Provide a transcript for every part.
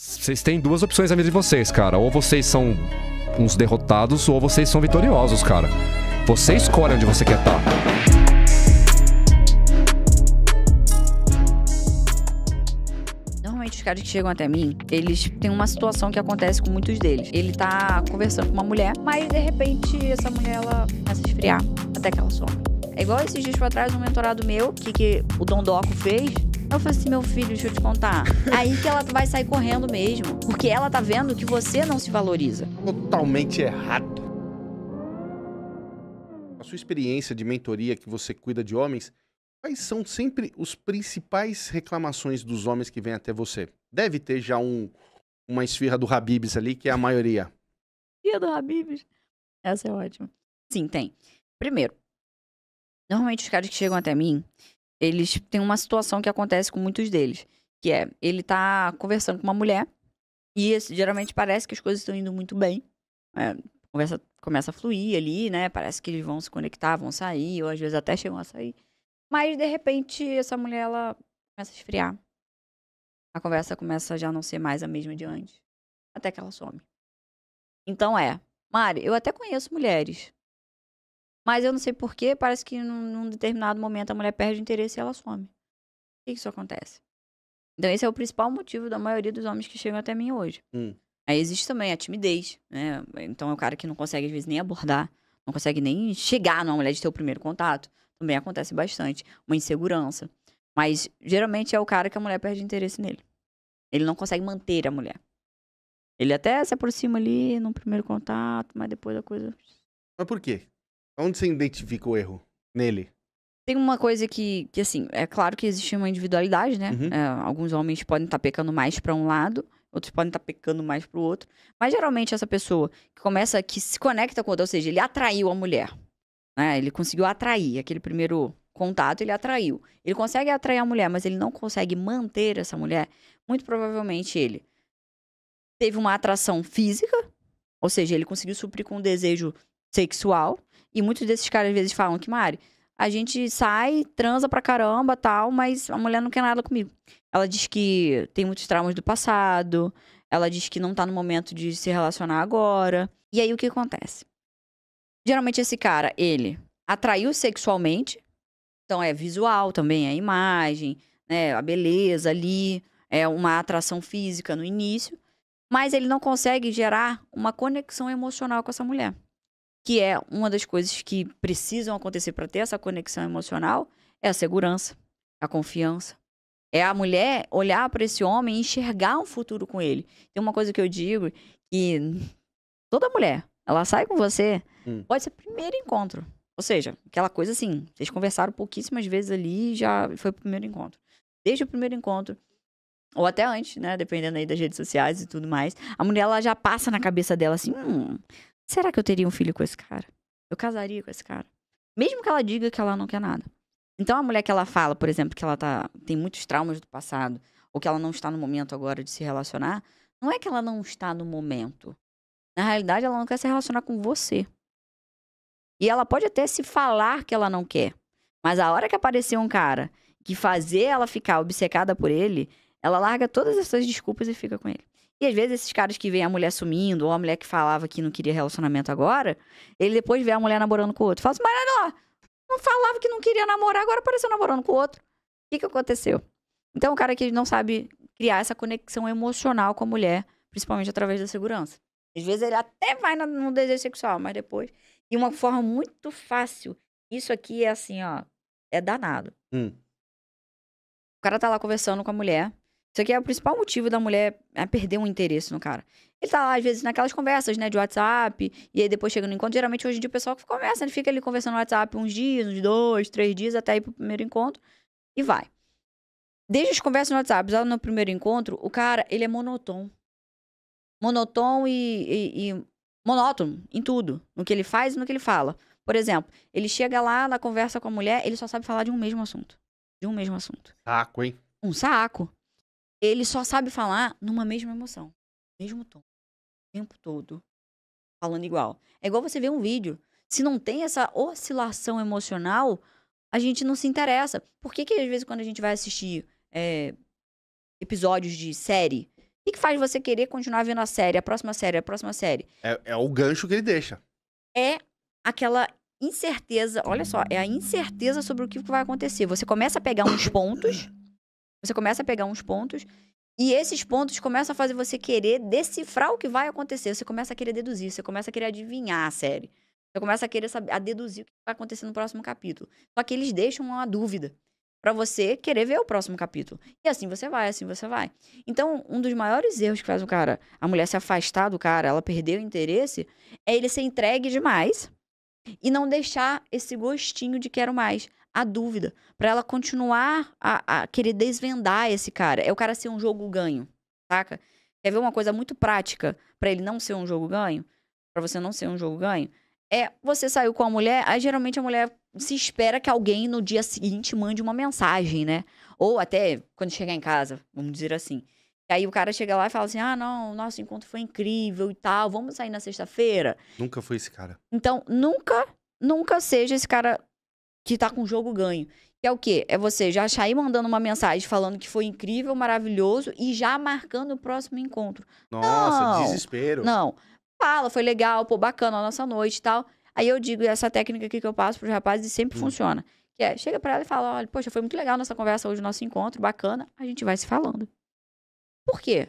Vocês têm duas opções na vida de vocês, cara. Ou vocês são uns derrotados, ou vocês são vitoriosos, cara. Você escolhe onde você quer estar. Tá. Normalmente os caras que chegam até mim, eles têm uma situação que acontece com muitos deles. Ele tá conversando com uma mulher, mas de repente essa mulher ela começa a esfriar até que ela some. É igual esses dias pra trás, um mentorado meu, que, que o Dondoco fez, eu falei assim, meu filho, deixa eu te contar. Aí que ela vai sair correndo mesmo. Porque ela tá vendo que você não se valoriza. Totalmente errado. A sua experiência de mentoria que você cuida de homens, quais são sempre os principais reclamações dos homens que vêm até você? Deve ter já um, uma esfirra do Habibs ali, que é a maioria. Esfirra do Habibs? Essa é ótima. Sim, tem. Primeiro, normalmente os caras que chegam até mim, eles têm uma situação que acontece com muitos deles, que é ele tá conversando com uma mulher e esse, geralmente parece que as coisas estão indo muito bem. É, conversa começa a fluir ali, né? Parece que eles vão se conectar, vão sair, ou às vezes até chegam a sair. Mas de repente essa mulher ela começa a esfriar. A conversa começa a já não ser mais a mesma de antes, até que ela some. Então é, Mari, eu até conheço mulheres mas eu não sei porquê, parece que num, num determinado momento a mulher perde o interesse e ela some. Por que, isso acontece? Então, esse é o principal motivo da maioria dos homens que chegam até mim hoje. Hum. Aí existe também a timidez, né? Então, é o cara que não consegue, às vezes, nem abordar, não consegue nem chegar numa mulher de ter o primeiro contato. Também acontece bastante. Uma insegurança. Mas, geralmente, é o cara que a mulher perde interesse nele. Ele não consegue manter a mulher. Ele até se aproxima ali no primeiro contato, mas depois a coisa. Mas por quê? Onde você identifica o erro nele? Tem uma coisa que, que, assim, é claro que existe uma individualidade, né? Uhum. É, alguns homens podem estar tá pecando mais para um lado, outros podem estar tá pecando mais para o outro. Mas geralmente essa pessoa que começa, que se conecta com outra, ou seja, ele atraiu a mulher. Né? Ele conseguiu atrair aquele primeiro contato, ele atraiu. Ele consegue atrair a mulher, mas ele não consegue manter essa mulher. Muito provavelmente ele teve uma atração física, ou seja, ele conseguiu suprir com um desejo sexual, e muitos desses caras às vezes falam que, Mari, a gente sai, transa pra caramba tal, mas a mulher não quer nada comigo. Ela diz que tem muitos traumas do passado, ela diz que não tá no momento de se relacionar agora. E aí o que acontece? Geralmente esse cara, ele atraiu sexualmente, então é visual também, é a imagem, né, a beleza ali, é uma atração física no início, mas ele não consegue gerar uma conexão emocional com essa mulher que é uma das coisas que precisam acontecer para ter essa conexão emocional, é a segurança, a confiança. É a mulher olhar para esse homem e enxergar um futuro com ele. Tem uma coisa que eu digo que toda mulher, ela sai com você, hum. pode ser primeiro encontro. Ou seja, aquela coisa assim, vocês conversaram pouquíssimas vezes ali e já foi o primeiro encontro. Desde o primeiro encontro, ou até antes, né? Dependendo aí das redes sociais e tudo mais. A mulher, ela já passa na cabeça dela assim, hum, será que eu teria um filho com esse cara? Eu casaria com esse cara? Mesmo que ela diga que ela não quer nada. Então a mulher que ela fala, por exemplo, que ela tá, tem muitos traumas do passado, ou que ela não está no momento agora de se relacionar, não é que ela não está no momento. Na realidade, ela não quer se relacionar com você. E ela pode até se falar que ela não quer. Mas a hora que aparecer um cara que fazer ela ficar obcecada por ele, ela larga todas essas desculpas e fica com ele. E às vezes esses caras que veem a mulher sumindo, ou a mulher que falava que não queria relacionamento agora, ele depois vê a mulher namorando com o outro. Fala assim, mas ó não falava que não queria namorar, agora apareceu namorando com o outro. O que, que aconteceu? Então, o é cara que não sabe criar essa conexão emocional com a mulher, principalmente através da segurança. Às vezes ele até vai no desejo sexual, mas depois. E uma forma muito fácil. Isso aqui é assim, ó. É danado. Hum. O cara tá lá conversando com a mulher. Isso aqui é o principal motivo da mulher né, perder um interesse no cara. Ele tá lá, às vezes, naquelas conversas, né, de WhatsApp, e aí depois chega no encontro. Geralmente, hoje em dia, o pessoal que conversa, ele fica ali conversando no WhatsApp uns dias, uns dois, três dias, até ir pro primeiro encontro, e vai. Desde as conversas no WhatsApp, já no primeiro encontro, o cara, ele é monotônico. Monotônico e, e, e monótono em tudo, no que ele faz e no que ele fala. Por exemplo, ele chega lá na conversa com a mulher, ele só sabe falar de um mesmo assunto. De um mesmo assunto. Saco, hein? Um saco ele só sabe falar numa mesma emoção, mesmo tom, o tempo todo, falando igual. É igual você ver um vídeo. Se não tem essa oscilação emocional, a gente não se interessa. Por que, que às vezes, quando a gente vai assistir é, episódios de série, o que faz você querer continuar vendo a série, a próxima série, a próxima série? É, é o gancho que ele deixa. É aquela incerteza, olha só, é a incerteza sobre o que vai acontecer. Você começa a pegar uns pontos você começa a pegar uns pontos e esses pontos começam a fazer você querer decifrar o que vai acontecer. Você começa a querer deduzir, você começa a querer adivinhar a série. Você começa a querer saber, a deduzir o que vai acontecer no próximo capítulo. Só que eles deixam uma dúvida para você querer ver o próximo capítulo. E assim você vai, assim você vai. Então, um dos maiores erros que faz o cara, a mulher se afastar do cara, ela perder o interesse, é ele ser entregue demais e não deixar esse gostinho de quero mais a dúvida, para ela continuar a, a, querer desvendar esse cara. É o cara ser um jogo ganho, saca? Quer ver uma coisa muito prática para ele não ser um jogo ganho? para você não ser um jogo ganho? É, você saiu com a mulher, aí geralmente a mulher se espera que alguém no dia seguinte mande uma mensagem, né? Ou até quando chegar em casa, vamos dizer assim. E aí o cara chega lá e fala assim: ah, não, nosso encontro foi incrível e tal, vamos sair na sexta-feira. Nunca foi esse cara. Então, nunca, nunca seja esse cara que tá com o jogo ganho. Que é o quê? É você já sair mandando uma mensagem falando que foi incrível, maravilhoso e já marcando o próximo encontro. Nossa, não, desespero. Não. Fala, foi legal, pô, bacana a nossa noite e tal. Aí eu digo essa técnica aqui que eu passo pros rapazes e sempre hum. funciona. Que é, chega para ela e fala, olha, poxa, foi muito legal nossa conversa hoje, nosso encontro, bacana. A gente vai se falando. Por quê?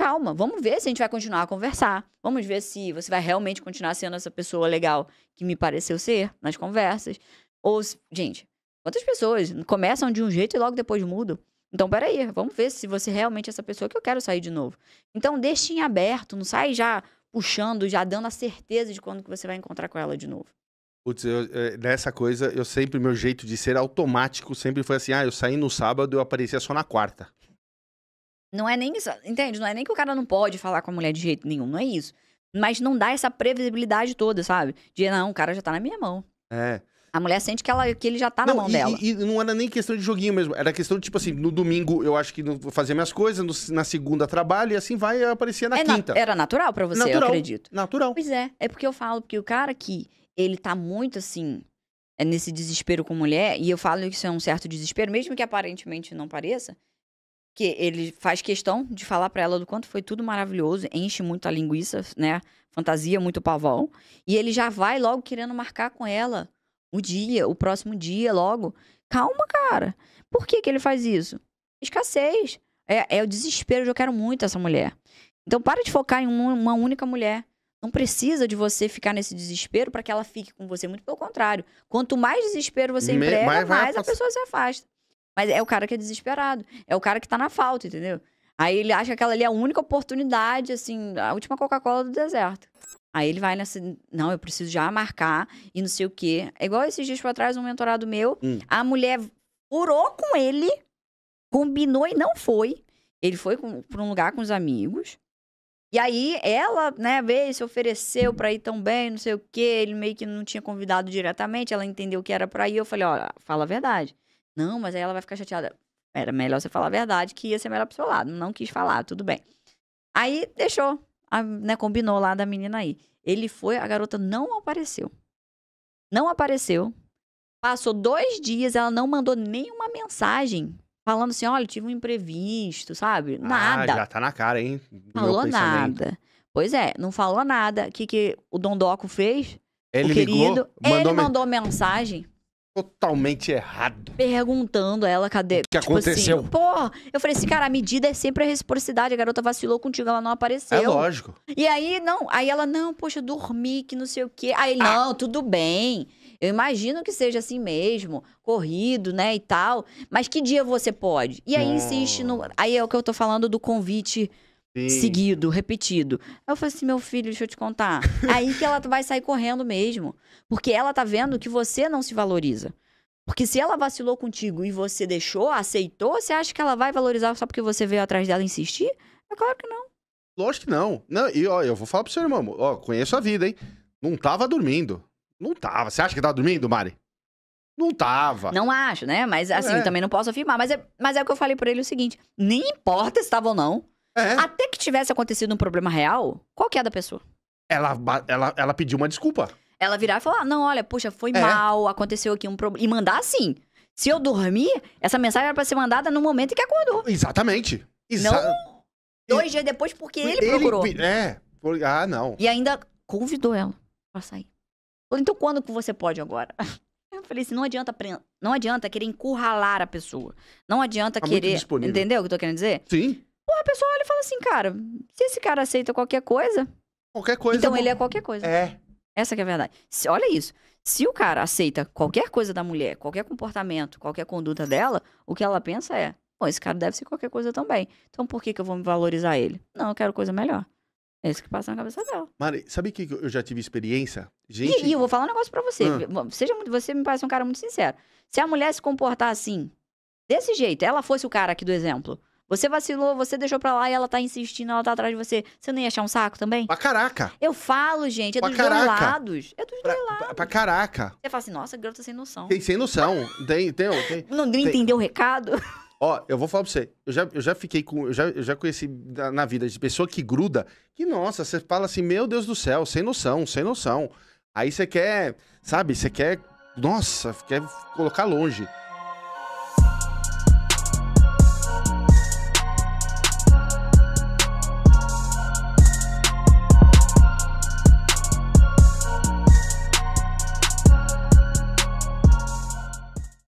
calma, vamos ver se a gente vai continuar a conversar. Vamos ver se você vai realmente continuar sendo essa pessoa legal que me pareceu ser nas conversas. Ou, gente, quantas pessoas começam de um jeito e logo depois mudam? Então, peraí, vamos ver se você realmente é essa pessoa que eu quero sair de novo. Então, deixe em aberto, não sai já puxando, já dando a certeza de quando que você vai encontrar com ela de novo. Putz, eu, é, nessa coisa, eu sempre, meu jeito de ser automático sempre foi assim, ah, eu saí no sábado, eu aparecia só na quarta. Não é nem isso, entende? Não é nem que o cara não pode falar com a mulher de jeito nenhum, não é isso. Mas não dá essa previsibilidade toda, sabe? De, não, o cara já tá na minha mão. É. A mulher sente que, ela, que ele já tá não, na mão e, dela. E, não era nem questão de joguinho mesmo. Era questão, de tipo assim, no domingo eu acho que fazia minhas coisas, no, na segunda trabalho, e assim vai Aparecia na é quinta. Na, era natural para você, natural, eu acredito. Natural. Pois é. É porque eu falo, porque o cara que ele tá muito assim, é nesse desespero com mulher, e eu falo que isso é um certo desespero, mesmo que aparentemente não pareça, que ele faz questão de falar para ela do quanto foi tudo maravilhoso, enche muito a linguiça, né? Fantasia, muito pavão. E ele já vai logo querendo marcar com ela o dia, o próximo dia, logo. Calma, cara. Por que, que ele faz isso? Escassez. É, é o desespero de eu quero muito essa mulher. Então, para de focar em uma, uma única mulher. Não precisa de você ficar nesse desespero para que ela fique com você. Muito pelo contrário. Quanto mais desespero você Me, emprega, mais, mais a pessoa se afasta. Mas é o cara que é desesperado. É o cara que tá na falta, entendeu? Aí ele acha que aquela ali é a única oportunidade, assim, a última Coca-Cola do deserto. Aí ele vai nessa. Não, eu preciso já marcar e não sei o quê. É igual esses dias pra trás, um mentorado meu. Hum. A mulher furou com ele, combinou e não foi. Ele foi com, pra um lugar com os amigos. E aí ela, né, veio, se ofereceu pra ir também, não sei o quê. Ele meio que não tinha convidado diretamente. Ela entendeu que era pra ir. Eu falei, ó, fala a verdade. Não, mas aí ela vai ficar chateada. Era melhor você falar a verdade, que ia ser melhor pro seu lado. Não quis falar, tudo bem. Aí deixou a, né, combinou lá da menina aí. Ele foi, a garota não apareceu. Não apareceu. Passou dois dias, ela não mandou nenhuma mensagem falando assim: olha, tive um imprevisto, sabe? Ah, nada. Ah, já tá na cara, hein? Falou nada. Pois é, não falou nada. O que, que o Dondoco fez? Ele o querido, ligou, mandou ele mandou mensagem totalmente errado. Perguntando a ela, cadê? O que tipo assim, aconteceu? Assim, Pô, eu falei assim, cara, a medida é sempre a reciprocidade. A garota vacilou contigo, ela não apareceu. É lógico. E aí, não. Aí ela, não, poxa, dormi, que não sei o quê. Aí, não, ah. tudo bem. Eu imagino que seja assim mesmo, corrido, né, e tal. Mas que dia você pode? E aí insiste no. Aí é o que eu tô falando do convite Sim. seguido, repetido. Aí eu falei assim, meu filho, deixa eu te contar. Aí que ela vai sair correndo mesmo. Porque ela tá vendo que você não se valoriza. Porque se ela vacilou contigo e você deixou, aceitou, você acha que ela vai valorizar só porque você veio atrás dela insistir? É claro que não. Lógico que não. não e ó, eu vou falar pro seu irmão, ó, conheço a vida, hein? Não tava dormindo. Não tava. Você acha que tava tá dormindo, Mari? Não tava. Não acho, né? Mas assim, é. também não posso afirmar. Mas é, mas é o que eu falei pra ele o seguinte: nem importa se tava ou não. É. Até que tivesse acontecido um problema real, qual que é da pessoa? Ela, ela, ela pediu uma desculpa. Ela virar e falar: não, olha, puxa, foi é. mal, aconteceu aqui um problema. E mandar assim. Se eu dormir, essa mensagem era pra ser mandada no momento em que acordou. Exatamente. Exa não dois e... dias depois, porque ele, ele procurou. É. Ah, não. E ainda convidou ela pra sair. Então, quando que você pode agora? Eu falei assim, não adianta, não adianta querer encurralar a pessoa. Não adianta tá querer. Entendeu o que eu tô querendo dizer? Sim. Porra, a pessoa olha e fala assim, cara, se esse cara aceita qualquer coisa. Qualquer coisa. Então ele é qualquer coisa. É. Essa é a verdade. Se, olha isso. Se o cara aceita qualquer coisa da mulher, qualquer comportamento, qualquer conduta dela, o que ela pensa é: bom, esse cara deve ser qualquer coisa também. Então por que, que eu vou me valorizar ele? Não, eu quero coisa melhor. É isso que passa na cabeça dela. Mari, sabe que eu já tive experiência? Gente... E, e eu vou falar um negócio pra você. Ah. Seja você me parece um cara muito sincero. Se a mulher se comportar assim, desse jeito, ela fosse o cara aqui do exemplo, você vacilou, você deixou pra lá e ela tá insistindo, ela tá atrás de você. Você não ia achar um saco também? Pra caraca. Eu falo, gente, é pra dos caraca. dois lados. É dos pra, dois lados. Pra, pra, caraca. Você fala assim, nossa, garota sem noção. Tem sem noção. tem, tem, tem. Não tem. entendeu o recado? Ó, eu vou falar pra você. Eu já, eu já fiquei com. Eu já, eu já conheci na, na vida de pessoa que gruda. Que, nossa, você fala assim, meu Deus do céu, sem noção, sem noção. Aí você quer, sabe, você quer. Nossa, quer colocar longe.